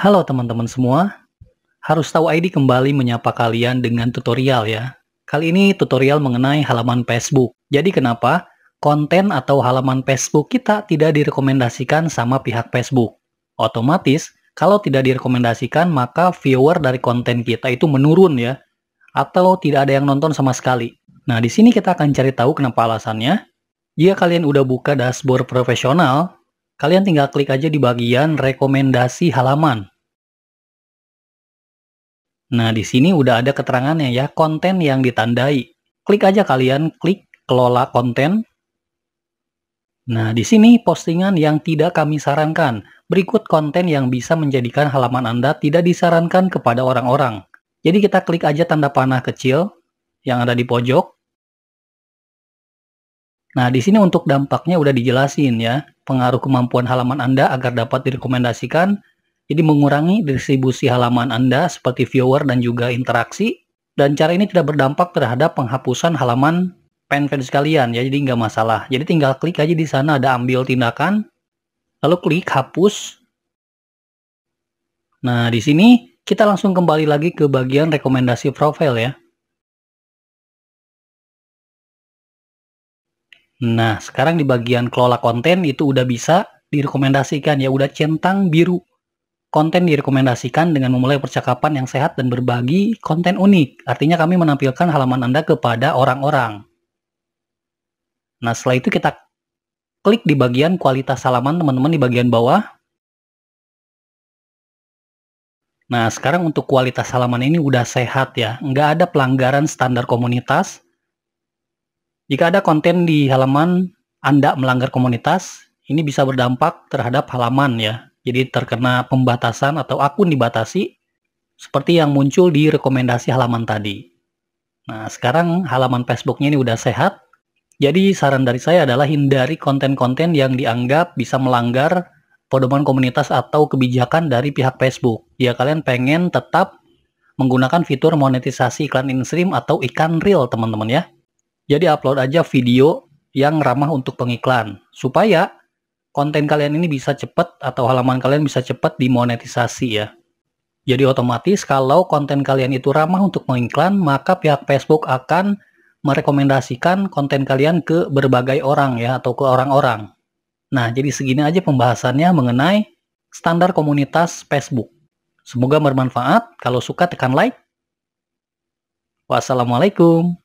Halo teman-teman semua, harus tahu ID kembali menyapa kalian dengan tutorial ya. Kali ini tutorial mengenai halaman Facebook. Jadi kenapa konten atau halaman Facebook kita tidak direkomendasikan sama pihak Facebook? Otomatis, kalau tidak direkomendasikan maka viewer dari konten kita itu menurun ya. Atau tidak ada yang nonton sama sekali. Nah di sini kita akan cari tahu kenapa alasannya. Jika kalian udah buka dashboard profesional, kalian tinggal klik aja di bagian rekomendasi halaman. Nah, di sini udah ada keterangannya ya, konten yang ditandai. Klik aja kalian, klik kelola konten. Nah, di sini postingan yang tidak kami sarankan. Berikut konten yang bisa menjadikan halaman Anda tidak disarankan kepada orang-orang. Jadi kita klik aja tanda panah kecil yang ada di pojok. Nah, di sini untuk dampaknya udah dijelasin ya. Pengaruh kemampuan halaman Anda agar dapat direkomendasikan jadi mengurangi distribusi halaman Anda seperti viewer dan juga interaksi. Dan cara ini tidak berdampak terhadap penghapusan halaman fanpage kalian ya, jadi nggak masalah. Jadi tinggal klik aja di sana ada ambil tindakan, lalu klik hapus. Nah di sini kita langsung kembali lagi ke bagian rekomendasi profil ya. Nah sekarang di bagian kelola konten itu udah bisa direkomendasikan ya, udah centang biru. Konten direkomendasikan dengan memulai percakapan yang sehat dan berbagi konten unik. Artinya kami menampilkan halaman Anda kepada orang-orang. Nah, setelah itu kita klik di bagian kualitas halaman teman-teman di bagian bawah. Nah, sekarang untuk kualitas halaman ini udah sehat ya. Nggak ada pelanggaran standar komunitas. Jika ada konten di halaman Anda melanggar komunitas, ini bisa berdampak terhadap halaman ya. Jadi terkena pembatasan atau akun dibatasi seperti yang muncul di rekomendasi halaman tadi. Nah, sekarang halaman Facebooknya ini udah sehat. Jadi saran dari saya adalah hindari konten-konten yang dianggap bisa melanggar pedoman komunitas atau kebijakan dari pihak Facebook. Ya kalian pengen tetap menggunakan fitur monetisasi iklan in-stream atau iklan real teman-teman ya. Jadi upload aja video yang ramah untuk pengiklan supaya konten kalian ini bisa cepat atau halaman kalian bisa cepat dimonetisasi ya. Jadi otomatis kalau konten kalian itu ramah untuk mengiklan, maka pihak Facebook akan merekomendasikan konten kalian ke berbagai orang ya atau ke orang-orang. Nah, jadi segini aja pembahasannya mengenai standar komunitas Facebook. Semoga bermanfaat. Kalau suka tekan like. Wassalamualaikum.